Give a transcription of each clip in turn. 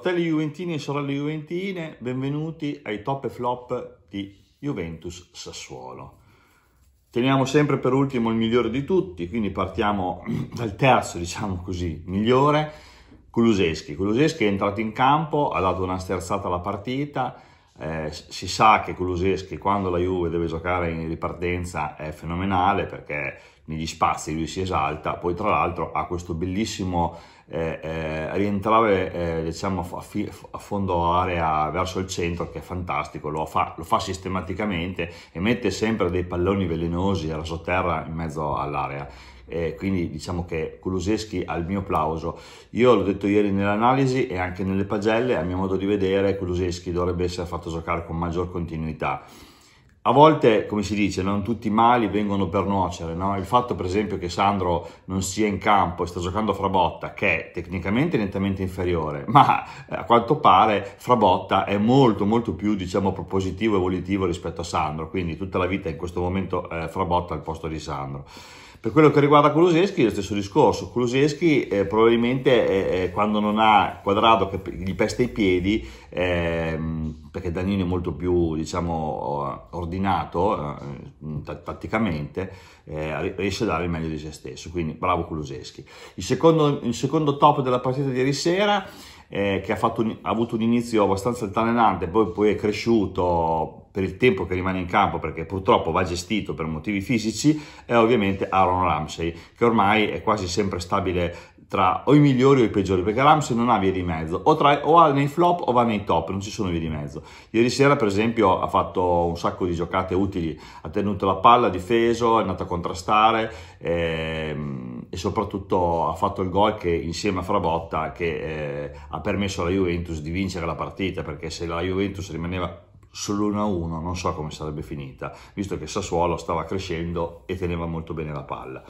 Fratelli Juventini e sorelle Juventine, benvenuti ai top e flop di Juventus Sassuolo. Teniamo sempre per ultimo il migliore di tutti, quindi partiamo dal terzo, diciamo così, migliore, Kuluseschi. Kuluseschi è entrato in campo, ha dato una sterzata alla partita, eh, si sa che Kuluseschi quando la Juve deve giocare in ripartenza è fenomenale perché negli spazi lui si esalta, poi tra l'altro ha questo bellissimo eh, eh, rientrare eh, diciamo a, fi- a, fondo area verso il centro che è fantastico, lo fa, lo fa sistematicamente e mette sempre dei palloni velenosi alla sotterra in mezzo all'area. Eh, quindi diciamo che Kuluseschi ha il mio applauso Io l'ho detto ieri nell'analisi e anche nelle pagelle, a mio modo di vedere Kuluseschi dovrebbe essere fatto giocare con maggior continuità. A volte, come si dice, non tutti i mali vengono per nuocere, no? Il fatto, per esempio, che Sandro non sia in campo e sta giocando Frabotta, che è tecnicamente nettamente inferiore, ma eh, a quanto pare Frabotta è molto, molto più, diciamo, propositivo e volitivo rispetto a Sandro, quindi tutta la vita in questo momento eh, Frabotta al posto di Sandro. Per quello che riguarda Kuluseschi lo stesso discorso, Kuluseschi eh, probabilmente eh, eh quando non ha quadrato che gli pesta i piedi... Eh, perché Danini è molto più diciamo, eh, ordinato eh, eh, tatticamente, eh, riesce a dare il meglio di se stesso, quindi bravo Kuluseschi. Il secondo, il secondo top della partita di ieri sera, eh, che ha, fatto, ha, avuto un inizio abbastanza altalenante, poi, poi è cresciuto per il tempo che rimane in campo, perché purtroppo va gestito per motivi fisici, è ovviamente Aaron Ramsey, che ormai è quasi sempre stabile tra o i migliori o i peggiori, perché Rams non ha via di mezzo, o, tra, o, va nei flop o va nei top, non ci sono vie di mezzo. Ieri sera per esempio ha fatto un sacco di giocate utili, ha tenuto la palla, ha difeso, è andato a contrastare ehm, e soprattutto ha fatto il gol che insieme a Frabotta che eh, ha permesso alla Juventus di vincere la partita, perché se la Juventus rimaneva sull'1-1 non so come sarebbe finita, visto che Sassuolo stava crescendo e teneva molto bene la palla.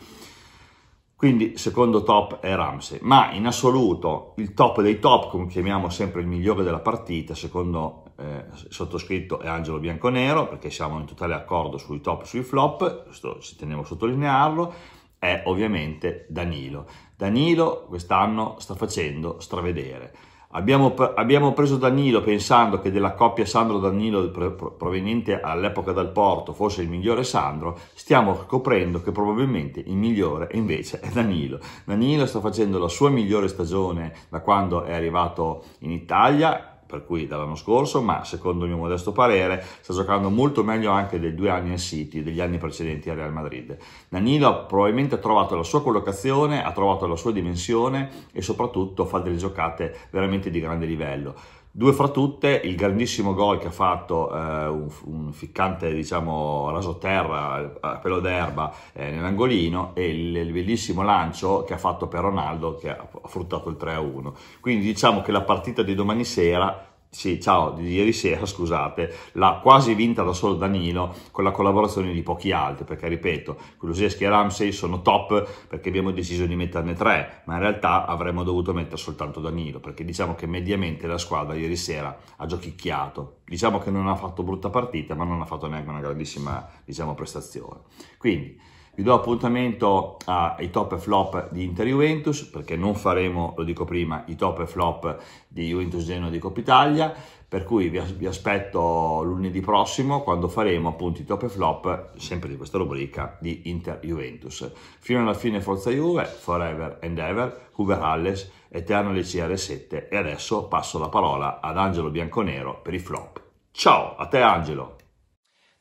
Quindi secondo top è Ramsey, ma in assoluto il top dei top, come chiamiamo sempre il migliore della partita, secondo eh, sottoscritto è Angelo Bianconero, perché siamo in totale accordo sui top e sui flop, questo ci tenevo a sottolinearlo, è ovviamente Danilo. Danilo quest'anno sta facendo stravedere Abbiamo, abbiamo, preso Danilo pensando che della coppia Sandro-Danilo proveniente all'epoca dal Porto fosse il migliore Sandro, stiamo scoprendo che probabilmente il migliore invece è Danilo. Danilo sta facendo la sua migliore stagione da quando è arrivato in Italia per cui dall'anno scorso, ma secondo il mio modesto parere sta giocando molto meglio anche dei due anni al City, degli anni precedenti al Real Madrid. Danilo probabilmente ha trovato la sua collocazione, ha trovato la sua dimensione e soprattutto fa delle giocate veramente di grande livello. Due fra tutte, il grandissimo gol che ha fatto eh, un, un, ficcante, diciamo, rasoterra a pelo d'erba eh, nell'angolino e il, il, bellissimo lancio che ha fatto per Ronaldo che ha fruttato il 3-1. Quindi diciamo che la partita di domani sera sì, ciao, di ieri sera, scusate, l'ha quasi vinta da solo Danilo con la collaborazione di pochi altri, perché ripeto, Kuluseschi e Ramsey sono top perché abbiamo deciso di metterne tre, ma in realtà avremmo dovuto mettere soltanto Danilo, perché diciamo che mediamente la squadra ieri sera ha giochicchiato, diciamo che non ha fatto brutta partita, ma non ha fatto neanche una grandissima diciamo, prestazione. Quindi, vi do appuntamento ai top e flop di Inter-Juventus, perché non faremo, lo dico prima, i top e flop di Juventus-Genoa di Coppa Italia, per cui vi, aspetto lunedì prossimo quando faremo appunto i top e flop, sempre di questa rubrica, di Inter-Juventus. Fino alla fine Forza Juve, Forever and Ever, Huber Halles, Eterna LCR7 e adesso passo la parola ad Angelo Bianconero per i flop. Ciao, a te Angelo!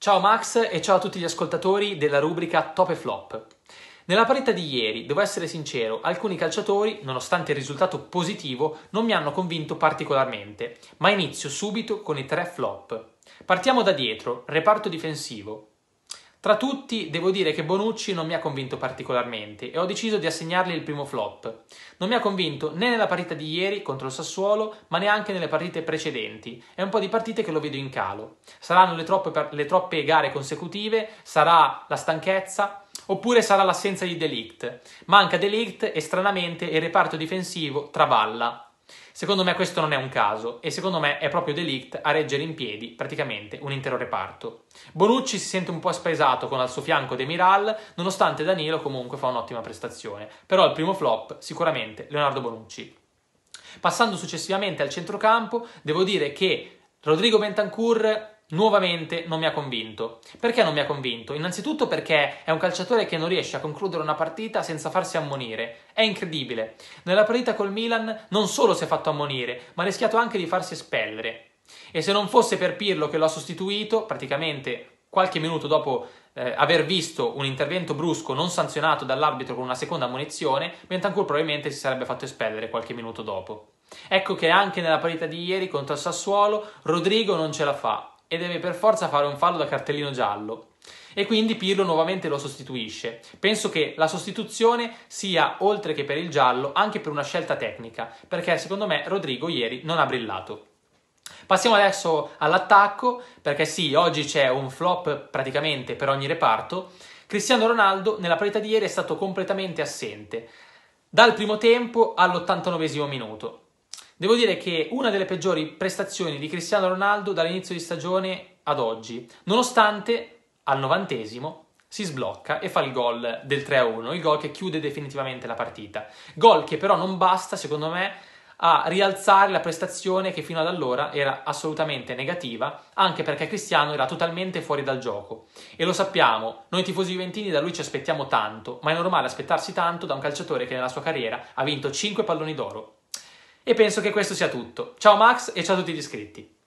Ciao Max e ciao a tutti gli ascoltatori della rubrica Top e Flop. Nella partita di ieri, devo essere sincero, alcuni calciatori, nonostante il risultato positivo, non mi hanno convinto particolarmente, ma inizio subito con i tre flop. Partiamo da dietro, reparto difensivo. Tra tutti, devo dire che Bonucci non mi ha convinto particolarmente e ho deciso di assegnargli il primo flop. Non mi ha convinto né nella partita di ieri contro il Sassuolo, ma neanche nelle partite precedenti. È un po' di partite che lo vedo in calo. Saranno le troppe, le troppe gare consecutive, sarà la stanchezza, oppure sarà l'assenza di Delict. Manca Delict e stranamente il reparto difensivo traballa. Secondo me questo non è un caso e secondo me è proprio Delict a reggere in piedi praticamente un intero reparto. Bonucci si sente un po' spaesato con al suo fianco De Miral, nonostante Danilo comunque fa un'ottima prestazione, però il primo flop sicuramente Leonardo Bonucci. Passando successivamente al centrocampo, devo dire che Rodrigo Bentancur nuovamente non mi ha convinto. Perché non mi ha convinto? Innanzitutto perché è un calciatore che non riesce a concludere una partita senza farsi ammonire. È incredibile. Nella partita col Milan non solo si è fatto ammonire, ma ha rischiato anche di farsi espellere. E se non fosse per Pirlo che lo ha sostituito, praticamente qualche minuto dopo eh, aver visto un intervento brusco non sanzionato dall'arbitro con una seconda ammonizione, Bentancur probabilmente si sarebbe fatto espellere qualche minuto dopo. Ecco che anche nella partita di ieri contro il Sassuolo Rodrigo non ce la fa e deve per forza fare un fallo da cartellino giallo. E quindi Pirlo nuovamente lo sostituisce. Penso che la sostituzione sia, oltre che per il giallo, anche per una scelta tecnica, perché secondo me Rodrigo ieri non ha brillato. Passiamo adesso all'attacco, perché sì, oggi c'è un flop praticamente per ogni reparto. Cristiano Ronaldo nella partita di ieri è stato completamente assente, dal primo tempo all'89 minuto. Devo dire che una delle peggiori prestazioni di Cristiano Ronaldo dall'inizio di stagione ad oggi, nonostante al novantesimo si sblocca e fa il gol del 3-1, il gol che chiude definitivamente la partita. Gol che però non basta, secondo me, a rialzare la prestazione che fino ad allora era assolutamente negativa, anche perché Cristiano era totalmente fuori dal gioco. E lo sappiamo, noi tifosi juventini da lui ci aspettiamo tanto, ma è normale aspettarsi tanto da un calciatore che nella sua carriera ha vinto 5 palloni d'oro, e penso che questo sia tutto. Ciao Max e ciao a tutti gli iscritti.